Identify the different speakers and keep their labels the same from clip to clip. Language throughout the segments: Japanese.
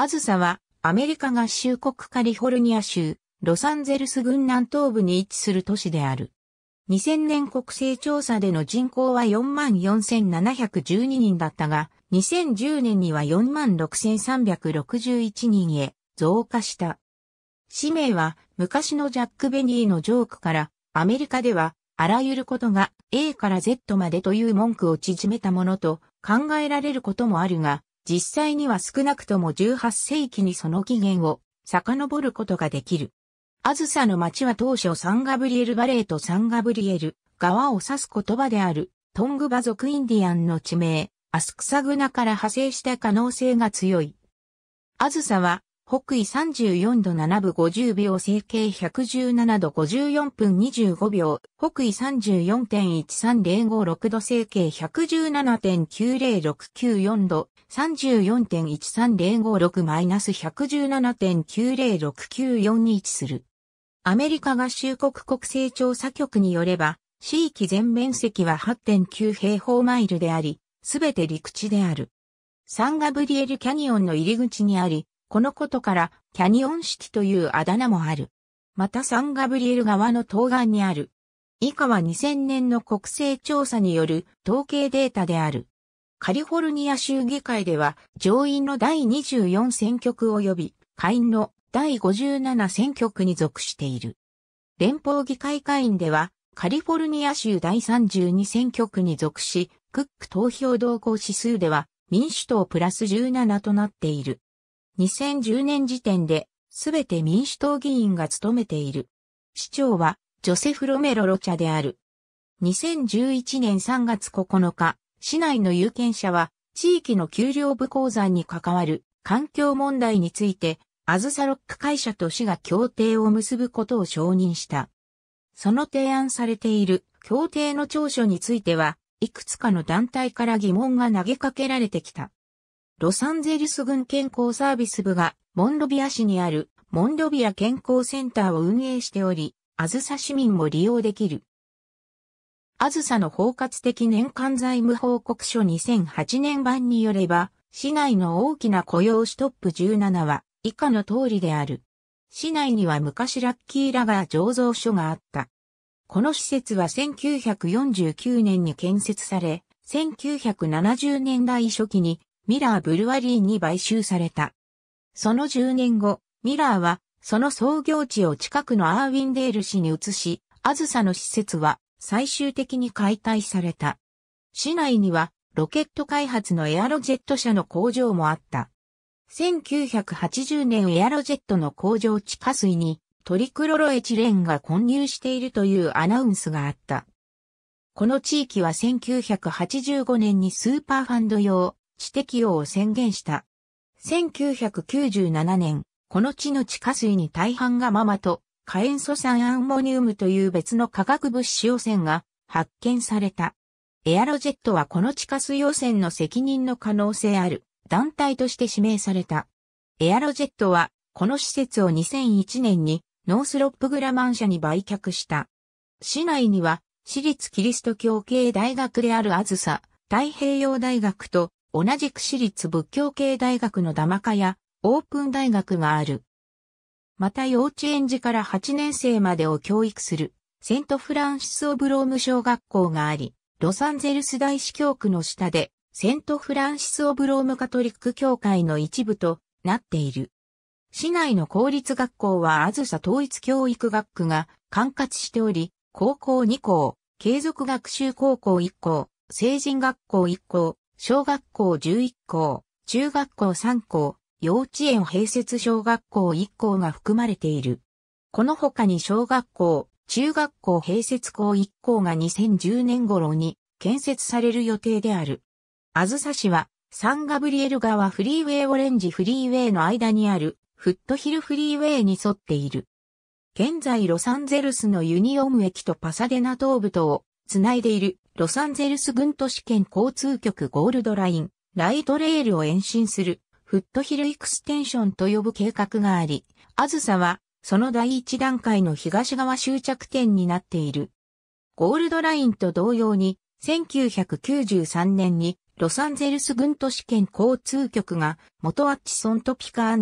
Speaker 1: アズサは、アメリカ合衆国カリフォルニア州、ロサンゼルス郡南東部に位置する都市である。2000年国勢調査での人口は44,712人だったが、2010年には46,361人へ増加した。氏名は昔のジャック・ベニーのジョークから、アメリカではあらゆることが A から Z までという文句を縮めたものと考えられることもあるが、実際には少なくとも18世紀にその起源を遡ることができる。あずさの町は当初サンガブリエルバレーとサンガブリエル川を指す言葉であるトングバ族インディアンの地名アスクサグナから派生した可能性が強い。あずさは北緯34度7分50秒整形117度54分25秒、北緯34.13056度整形117.90694度、34.13056マイナス117.90694に位置する。アメリカ合衆国国勢調査局によれば、地域全面積は8.9平方マイルであり、すべて陸地である。サンガブリエルキャニオンの入り口にあり、このことからキャニオンシティというあだ名もある。またサンガブリエル川の東岸にある。以下は2000年の国勢調査による統計データである。カリフォルニア州議会では上院の第24選挙区及び下院の第57選挙区に属している。連邦議会下院ではカリフォルニア州第32選挙区に属し、クック投票動向指数では民主党プラス17となっている。2010年時点で、すべて民主党議員が務めている。市長は、ジョセフ・ロメロ・ロチャである。2011年3月9日、市内の有権者は、地域の給料部鉱山に関わる環境問題について、アズサロック会社と市が協定を結ぶことを承認した。その提案されている協定の長所については、いくつかの団体から疑問が投げかけられてきた。ロサンゼルス軍健康サービス部が、モンロビア市にある、モンロビア健康センターを運営しており、あずさ市民も利用できる。あずさの包括的年間財務報告書2008年版によれば、市内の大きな雇用ストップ17は以下の通りである。市内には昔ラッキーラガー醸造所があった。この施設は1949年に建設され、1970年代初期にミラー・ブルワリーに買収された。その10年後、ミラーは、その創業地を近くのアーウィンデール市に移し、あずさの施設は最終的に解体された。市内にはロケット開発のエアロジェット社の工場もあった。1980年エアロジェットの工場地下水にトリクロロエチレンが混入しているというアナウンスがあった。この地域は1985年にスーパーファンド用地適用を宣言した。1997年、この地の地下水に大半がママと、火塩素酸アンモニウムという別の化学物質汚染が発見された。エアロジェットはこの地下水汚染の責任の可能性ある団体として指名された。エアロジェットはこの施設を2001年にノースロップグラマン社に売却した。市内には私立キリスト教系大学であるアズサ、太平洋大学と同じく私立仏教系大学のダマカやオープン大学がある。また幼稚園児から8年生までを教育するセントフランシス・オブ・ローム小学校があり、ロサンゼルス大司教区の下でセントフランシス・オブ・ロームカトリック教会の一部となっている。市内の公立学校はあずさ統一教育学区が管轄しており、高校2校、継続学習高校1校、成人学校1校、小学校11校、中学校3校、幼稚園併設小学校1校が含まれている。この他に小学校、中学校併設校1校が2010年頃に建設される予定である。あずさ市はサンガブリエル川フリーウェイオレンジフリーウェイの間にあるフットヒルフリーウェイに沿っている。現在ロサンゼルスのユニオム駅とパサデナ東部とをつないでいるロサンゼルス軍都市圏交通局ゴールドライン、ライトレールを延伸する、フットヒルエクステンションと呼ぶ計画があり、あずさは、その第一段階の東側終着点になっている。ゴールドラインと同様に、1993年に、ロサンゼルス軍都市圏交通局が、元アッチソントピカ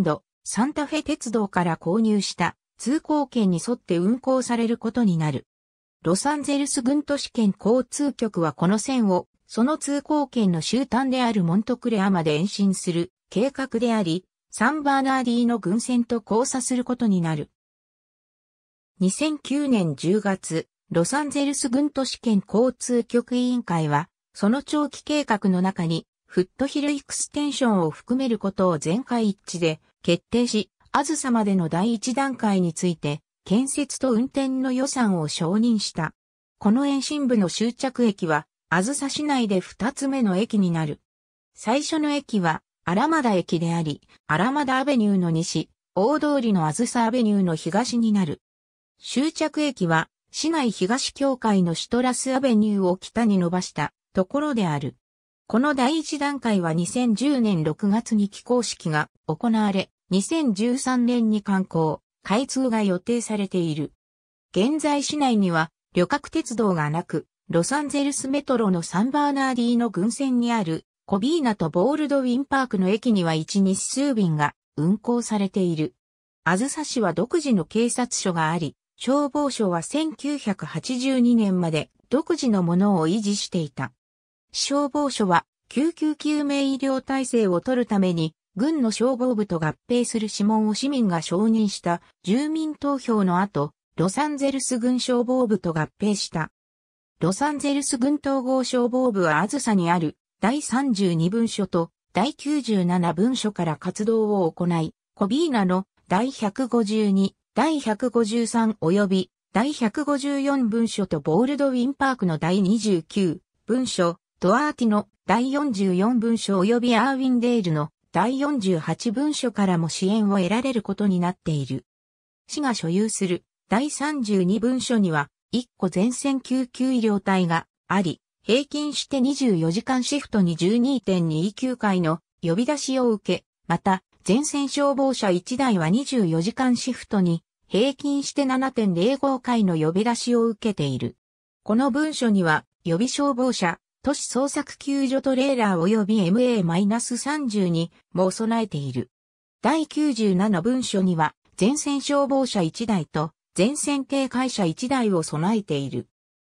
Speaker 1: サンタフェ鉄道から購入した、通行券に沿って運行されることになる。ロサンゼルス郡都市圏交通局はこの線を、その通行圏の終端であるモントクレアまで延伸する計画であり、サンバーナーディーの軍線と交差することになる。2009年10月、ロサンゼルス郡都市圏交通局委員会は、その長期計画の中に、フットヒルエクステンションを含めることを全会一致で決定し、あずさまでの第一段階について、建設と運転の予算を承認した。この延伸部の終着駅は、あずさ市内で二つ目の駅になる。最初の駅は、荒間田駅であり、荒間田アベニューの西、大通りのあずさアベニューの東になる。終着駅は、市内東境界のシトラスアベニューを北に伸ばしたところである。この第一段階は2010年6月に起工式が行われ、2013年に観光。開通が予定されている。現在市内には旅客鉄道がなく、ロサンゼルスメトロのサンバーナーディーの群線にあるコビーナとボールドウィンパークの駅には1日数便が運行されている。あずさ市は独自の警察署があり、消防署は1982年まで独自のものを維持していた。消防署は救急救命医療体制を取るために軍の消防部と合併する指紋を市民が承認した住民投票の後、ロサンゼルス軍消防部と合併した。ロサンゼルス軍統合消防部はあずさにある第32文書と第97文書から活動を行い、コビーナの第152、第153及び第154文書とボールドウィンパークの第29文書、ドアーティの第44文書及びアーウィンデールの第48文書からも支援を得られることになっている。市が所有する第32文書には、1個全線救急医療隊があり、平均して24時間シフトに12.29回の呼び出しを受け、また、前線消防車1台は24時間シフトに平均して7.05回の呼び出しを受けている。この文書には、予備消防車都市捜索救助トレーラー及び MA-32 も備えている。第97文書には、前線消防車1台と前線警戒車1台を備えている。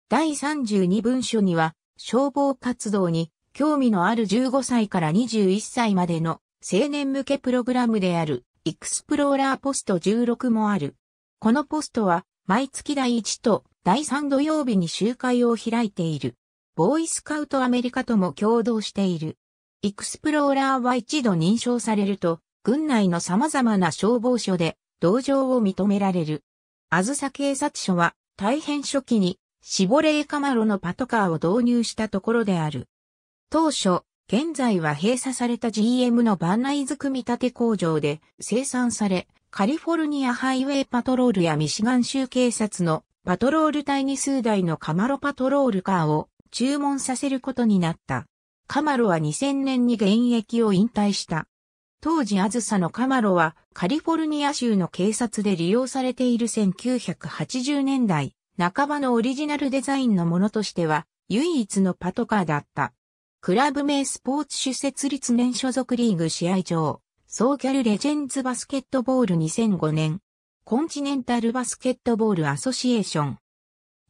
Speaker 1: 第32文書には、消防活動に興味のある15歳から21歳までの青年向けプログラムであるエクスプローラーポスト16もある。このポストは毎月第1と第3土曜日に集会を開いている。ボーイスカウトアメリカとも共同している。エクスプローラーは一度認証されると、軍内の様々な消防署で同情を認められる。あずさ警察署は大変初期にシボレーカマロのパトカーを導入したところである。当初、現在は閉鎖された GM のバンナイズ組み立て工場で生産され、カリフォルニアハイウェイパトロールやミシガン州警察のパトロール隊に数台のカマロパトロールカーを注文させることになった。カマロは2000年に現役を引退した。当時あずさのカマロはカリフォルニア州の警察で利用されている1980年代半ばのオリジナルデザインのものとしては唯一のパトカーだった。クラブ名スポーツ主設立年所属リーグ試合場、ソーキャルレジェンズバスケットボール2005年、コンチネンタルバスケットボールアソシエーション。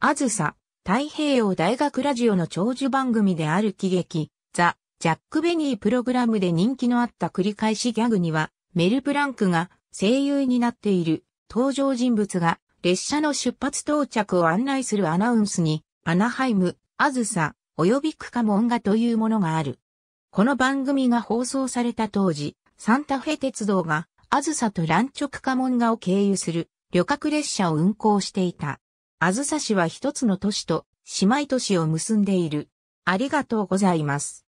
Speaker 1: あずさ、太平洋大学ラジオの長寿番組である喜劇、ザ・ジャック・ベニープログラムで人気のあった繰り返しギャグには、メル・プランクが声優になっている登場人物が列車の出発到着を案内するアナウンスに、アナハイム、アズサ、およびクカモンガというものがある。この番組が放送された当時、サンタフェ鉄道が、アズサとランチョクカモンガを経由する旅客列車を運行していた。あずさ市は一つの都市と姉妹都市を結んでいる。ありがとうございます。